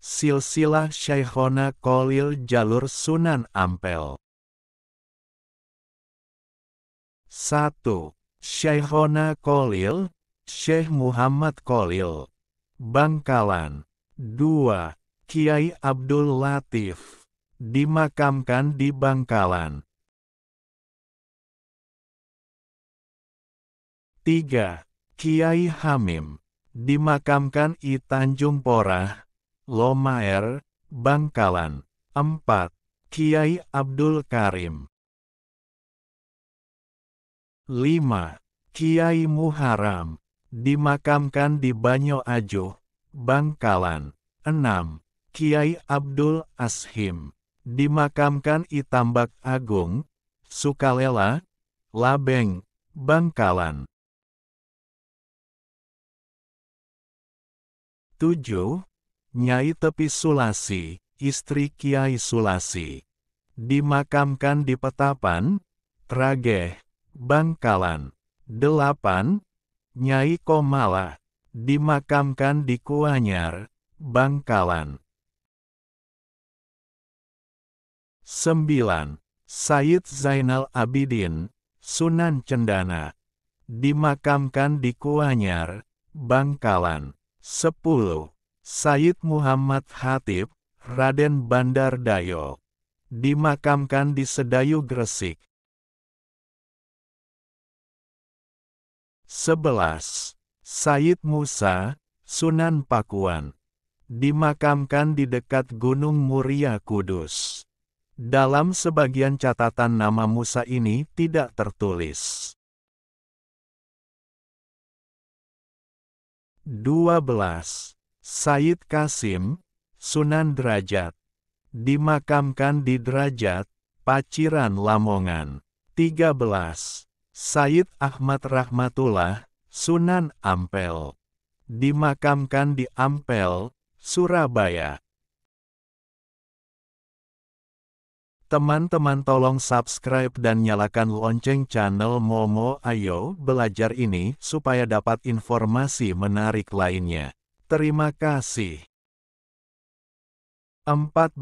Silsilah Syekhona Kolil Jalur Sunan Ampel 1. Syekhona Kolil, Syekh Muhammad Kolil, Bangkalan 2. Kiai Abdul Latif, dimakamkan di Bangkalan 3. Kiai Hamim, dimakamkan di Tanjung Porah, Lomaer, Bangkalan. 4. Kiai Abdul Karim 5. Kiai Muharam dimakamkan di Banyo Ajo, Bangkalan. 6. Kiai Abdul Ashim dimakamkan di Tambak Agung, Sukalela, Labeng, Bangkalan. 7. Nyai Tepi Sulasi, istri Kiai Sulasi. Dimakamkan di Petapan, Trageh, Bangkalan. 8. Nyai Komala. Dimakamkan di Kuanyar, Bangkalan. 9. Said Zainal Abidin, Sunan Cendana. Dimakamkan di Kuanyar, Bangkalan. 10. Sayyid Muhammad Hatib, Raden Bandar Dayok, dimakamkan di Sedayu Gresik. 11. Sayyid Musa, Sunan Pakuan, dimakamkan di dekat Gunung Muria Kudus. Dalam sebagian catatan nama Musa ini tidak tertulis. 12. Said Kasim, Sunan Derajat. Dimakamkan di Derajat, Paciran Lamongan. 13. Said Ahmad Rahmatullah, Sunan Ampel. Dimakamkan di Ampel, Surabaya. Teman-teman tolong subscribe dan nyalakan lonceng channel Momo Ayo Belajar ini supaya dapat informasi menarik lainnya. Terima kasih. 14.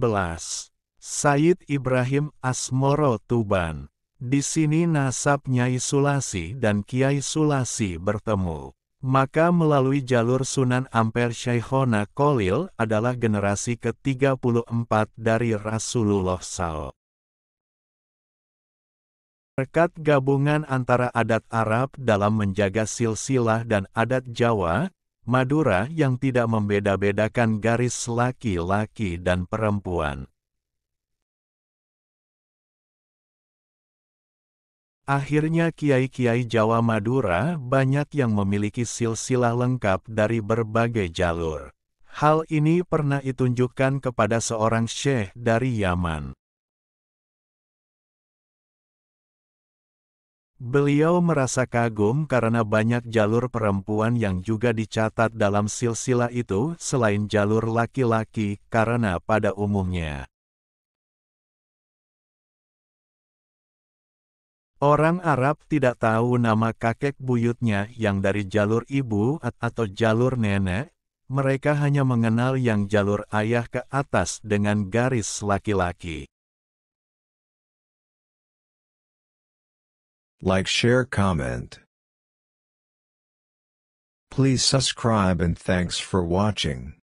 Said Ibrahim Asmoro Tuban. Di sini nasab Nyai Sulasi dan Kiai Sulasi bertemu. Maka melalui jalur Sunan Ampel Syaihona Kolil adalah generasi ke-34 dari Rasulullah SAW. Berkat gabungan antara adat Arab dalam menjaga silsilah dan adat Jawa, Madura yang tidak membeda-bedakan garis laki-laki dan perempuan. Akhirnya kiai-kiai Jawa Madura banyak yang memiliki silsilah lengkap dari berbagai jalur. Hal ini pernah ditunjukkan kepada seorang syekh dari Yaman. Beliau merasa kagum karena banyak jalur perempuan yang juga dicatat dalam silsilah itu selain jalur laki-laki karena pada umumnya. Orang Arab tidak tahu nama kakek buyutnya yang dari jalur ibu atau jalur nenek, mereka hanya mengenal yang jalur ayah ke atas dengan garis laki-laki. Like share comment. Please subscribe and thanks for watching.